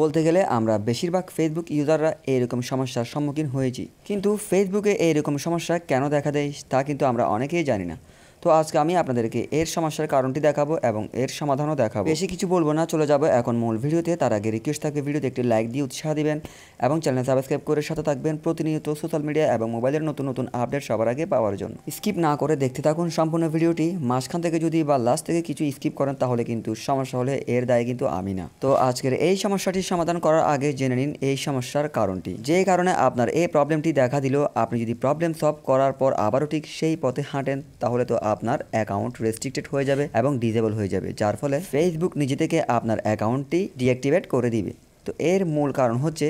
বলতে গেলে আমরা বেশিরভাগ ফেসবুক ইউজাররা এইরকম সমস্যার সম্মুখীন হয়েছি কিন্তু ফেসবুকে এইরকম সমস্যা কেন দেখা দেয় তা কিন্তু আমরা অনেকেই জানি না তো আজকে আমি আপনাদেরকে এর সমস্যার কারণটি দেখাবো এবং এর সমাধানও দেখাবো বেশি কিছু বলবো না চলে যাবো এখন মূল ভিডিওতে তার আগে রিকোয়েস্ট থাকে ভিডিওতে একটি লাইক দিয়ে উৎসাহ দিবেন এবং চ্যানেল সাবস্ক্রাইব করে সাথে থাকবেন প্রতিনিয়ত সোশ্যাল মিডিয়া এবং মোবাইলের নতুন নতুন আপডেট সবার আগে পাওয়ার জন্য স্কিপ না করে দেখতে থাকুন সম্পূর্ণ ভিডিওটি মাঝখান থেকে যদি বা লাস্ট থেকে কিছু স্কিপ করেন তাহলে কিন্তু সমস্যা হলে এর দায় কিন্তু আমি না তো আজকের এই সমস্যাটি সমাধান করার আগে জেনে নিন এই সমস্যার কারণটি যে কারণে আপনার এই প্রবলেমটি দেখা দিল আপনি যদি প্রবলেম সলভ করার পর আবারও ঠিক সেই পথে হাঁটেন তাহলে তো আপনার অ্যাকাউন্ট রেস্ট্রিক্টেড হয়ে যাবে এবং ডিজেবল হয়ে যাবে যার ফলে ফেসবুক নিজে থেকে আপনার অ্যাকাউন্টটি ডিঅ্যাক্টিভেট করে দিবে তো এর মূল কারণ হচ্ছে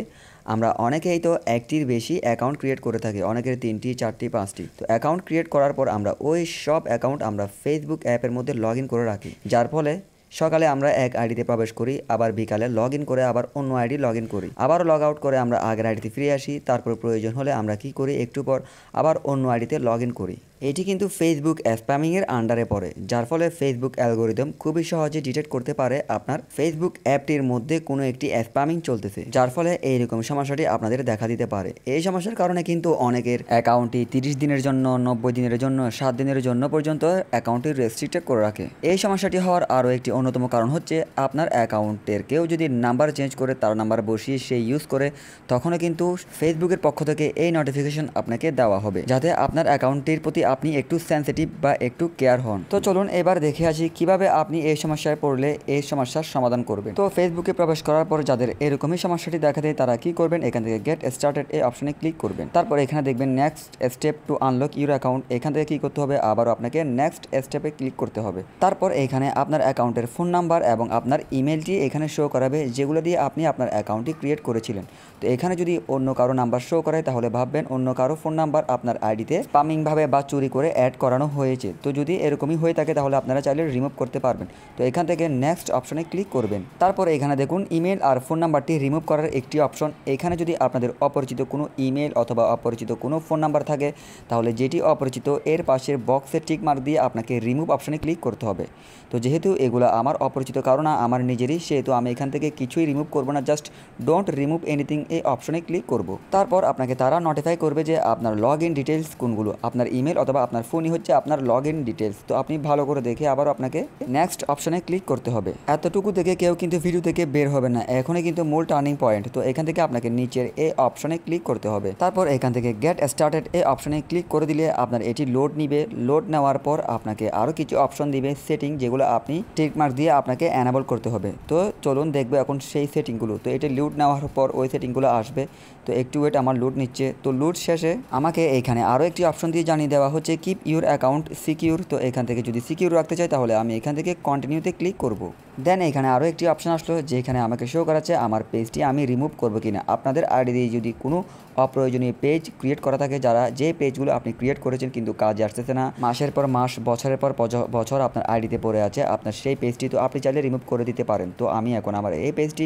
আমরা অনেকেই তো একটির বেশি অ্যাকাউন্ট ক্রিয়েট করে থাকি অনেকের তিনটি চারটি পাঁচটি তো অ্যাকাউন্ট ক্রিয়েট করার পর আমরা ওই সব অ্যাকাউন্ট আমরা ফেসবুক অ্যাপের মধ্যে লগ করে রাখি যার ফলে সকালে আমরা এক আইডিতে প্রবেশ করি আবার বিকালে লগ করে আবার অন্য আইডি লগ করি আবার লগ আউট করে আমরা আগের আইডিতে ফিরে আসি তারপর প্রয়োজন হলে আমরা কি করি একটু পর আবার অন্য আইডিতে লগ করি এটি কিন্তু ফেসবুক স্প্যামিংয়ের আন্ডারে পড়ে যার ফলে ফেসবুক অ্যালগোরিদম খুবই সহজে ডিটেক্ট করতে পারে আপনার ফেসবুক অ্যাপটির মধ্যে কোনো একটি স্প্যামিং চলতেছে যার ফলে এইরকম সমস্যাটি আপনাদের দেখা দিতে পারে এই সমস্যার কারণে কিন্তু অনেকের অ্যাকাউন্টটি তিরিশ দিনের জন্য নব্বই দিনের জন্য সাত দিনের জন্য পর্যন্ত অ্যাকাউন্টটি রেস্ট্রিক্টেড করে রাখে এই সমস্যাটি হওয়ার আরও একটি অন্যতম কারণ হচ্ছে আপনার অ্যাকাউন্টের কেউ যদি নাম্বার চেঞ্জ করে তার নাম্বার বসিয়ে সে ইউজ করে তখনও কিন্তু ফেসবুকের পক্ষ থেকে এই নোটিফিকেশন আপনাকে দেওয়া হবে যাতে আপনার অ্যাকাউন্টটির প্রতি আপনি একটু সেন্সিটিভ বা একটু কেয়ার হন তো চলুন এবার দেখে আসি কিভাবে আপনি এই সমস্যায় পড়লে এই সমস্যার সমাধান করবেন তো ফেসবুকে প্রবেশ করার পর যাদের এরকমই সমস্যাটি দেখা দেয় তারা কি করবেন এখান থেকে গেট স্টার্টেড এই অপশনে ক্লিক করবেন তারপর এখানে দেখবেন next step to unlock your account এখান থেকে কি করতে হবে আবারও আপনাকে নেক্সট স্টেপে ক্লিক করতে হবে তারপর এখানে আপনার অ্যাকাউন্টের ফোন নাম্বার এবং আপনার ইমেলটি এখানে শো করাবে যেগুলো দিয়ে আপনি আপনার অ্যাকাউন্টটি ক্রিয়েট করেছিলেন তো এখানে যদি অন্য কারো নাম্বার শো করে তাহলে ভাববেন অন্য কারো ফোন নাম্বার আপনার আইডিতে স্পামিংভাবে বা চুরি করে অ্যাড করানো হয়েছে তো যদি এরকমই হয়ে থাকে তাহলে আপনারা চাইলে রিমুভ করতে পারবেন তো এখান থেকে নেক্সট অপশনে ক্লিক করবেন তারপরে এখানে দেখুন ইমেল আর ফোন নাম্বারটি রিমুভ করার একটি অপশন এখানে যদি আপনাদের অপরিচিত কোনো ইমেল অথবা অপরিচিত কোনো ফোন নাম্বার থাকে তাহলে যেটি অপরিচিত এর পাশের বক্সে টিক মার্ক দিয়ে আপনাকে রিমুভ অপশনে ক্লিক করতে হবে তো যেহেতু এগুলো আমার অপরিচিত কারণ আমার নিজেরই সেহেতু আমি এখান থেকে কিছুই রিমুভ করবো না জাস্ট ডোন্ট রিমুভ এনিথিং এই অপশনে ক্লিক করব তারপর আপনাকে তারা নোটিফাই করবে যে আপনার লগ ইন ডিটেলস কোনগুলো আপনার ইমেল অথবা আপনার ফোনই হচ্ছে আপনার লগ ইন ডিটেলস তো আপনি ভালো করে দেখে আবার আপনাকে নেক্সট অপশানে ক্লিক করতে হবে এতটুকু থেকে কেউ কিন্তু ভিডিও থেকে বের হবে না এখনই কিন্তু মূল টার্নিং পয়েন্ট তো এখান থেকে আপনাকে নিচের এ অপশানে ক্লিক করতে হবে তারপর এখান থেকে গেট স্টার্টেড এ অপশানে ক্লিক করে দিলে আপনার এটি লোড নিবে লোড নেওয়ার পর আপনাকে আরও কিছু অপশন দিবে সেটিং যেগুলো আপনি টিকমার্ক দিয়ে আপনাকে অ্যানাবল করতে হবে তো চলুন দেখবে এখন সেই সেটিংগুলো তো এটি লুট নেওয়ার পর ওই সেটিংগুলো আসবে তো একটু ওয়েট আমার লুট নিচ্ছে তো লুট শেষে আমাকে এখানে আরও একটি অপশন দিয়ে জানিয়ে দেওয়া হচ্ছে কিপ ইউর অ্যাকাউন্ট সিকিউর তো এখান থেকে যদি সিকিউর রাখতে চাই তাহলে আমি এখান থেকে কন্টিনিউতে ক্লিক করব দেন এখানে আরও একটি অপশান আসলো যেখানে আমাকে শো করাচ্ছে আমার পেজটি আমি রিমুভ করবো কিনা আপনাদের আইডি দিয়ে যদি কোনো অপ্রয়োজনীয় পেজ ক্রিয়েট করা থাকে যারা যে পেজগুলো আপনি ক্রিয়েট করেছেন কিন্তু কাজে আসতেছে না মাসের পর মাস বছরের পর বছর আপনার আইডিতে পড়ে আছে আপনার সেই পেজটি তো আপনি চাইলে রিমুভ করে দিতে পারেন তো আমি এখন আমার এই পেজটি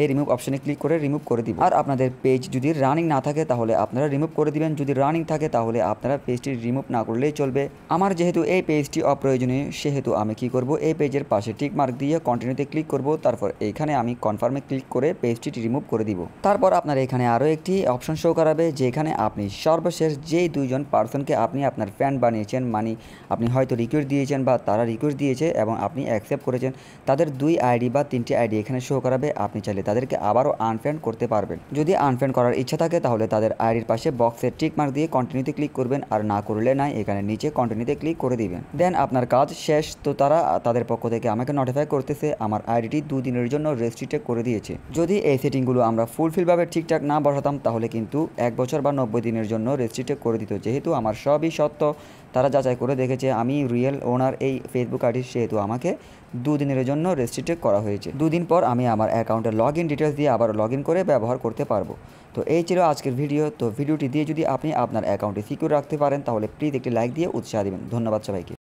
এই রিমুভ অপশানে ক্লিক করে রিমুভ করে দিব আর আপনাদের পেজ যদি রানিং না থাকে তাহলে আপনারা রিমুভ করে দিবেন যদি রানিং থাকে তাহলে আপনারা পেজটি রিমুভ না করলেই চলবে আমার যেহেতু এই পেজটি অপ্রয়োজনীয় সেহেতু আমি কি করব এই পেজের পাশে টিক মার্ক দিয়ে কন্টিনিউতে ক্লিক করব তারপর এখানে আমি কনফার্মে ক্লিক করে পেজটি রিমুভ করে দিব তারপর আপনার এখানে আরও একটি অপশন শো করাবে যেখানে আপনি সর্বশেষ যেই দুইজন পার্সনকে আপনি আপনার ফ্যান বানিয়েছেন মানে আপনি হয়তো রিকোয়েস্ট দিয়েছেন বা তারা রিকোয়েস্ট দিয়েছে এবং আপনি অ্যাকসেপ্ট করেছেন তাদের দুই আইডি বা তিনটি আইডি এখানে শো করাবে আপনি চাইলে তাদেরকে আবারও আনফ্রেন্ড করতে পারবেন যদি আনফ্রেন্ড করার ইচ্ছা থাকে তাহলে তাদের আইডির পাশে বক্সের টিক মার্ক দিয়ে কন্টিনিউতে ক্লিক করবেন আর না করলে নাই এখানে নিচে কন্টিনিউতে ক্লিক করে দিবেন দেন আপনার কাজ শেষ তো তারা তাদের পক্ষ থেকে আমাকে নোটিফাই করতে বক্সে আমার আইডিটি দুদিনের জন্য রেস্ট্রিক্টেড করে দিয়েছে যদি এই সেটিংগুলো আমরা ফুলফিলভাবে ঠিকঠাক না বসাতাম তাহলে কিন্তু এক বছর বা নব্বই দিনের জন্য রেস্ট্রিক্টেড করে দিত যেহেতু আমার সবই সত্য তারা যাচাই করে দেখেছে আমি রিয়েল ওনার এই ফেসবুক আইডি সেহেতু আমাকে দুদিনের জন্য রেস্ট্রিক্টেড করা হয়েছে দুদিন পর আমি আমার অ্যাকাউন্টে লগ ইন ডিটেলস দিয়ে আবার লগ ইন করে ব্যবহার করতে পারবো তো এই ছিল আজকের ভিডিও তো ভিডিওটি দিয়ে যদি আপনি আপনার অ্যাকাউন্টে সিকিউর রাখতে পারেন তাহলে প্লিজ একটি লাইক দিয়ে উৎসাহ দেবেন ধন্যবাদ সবাইকে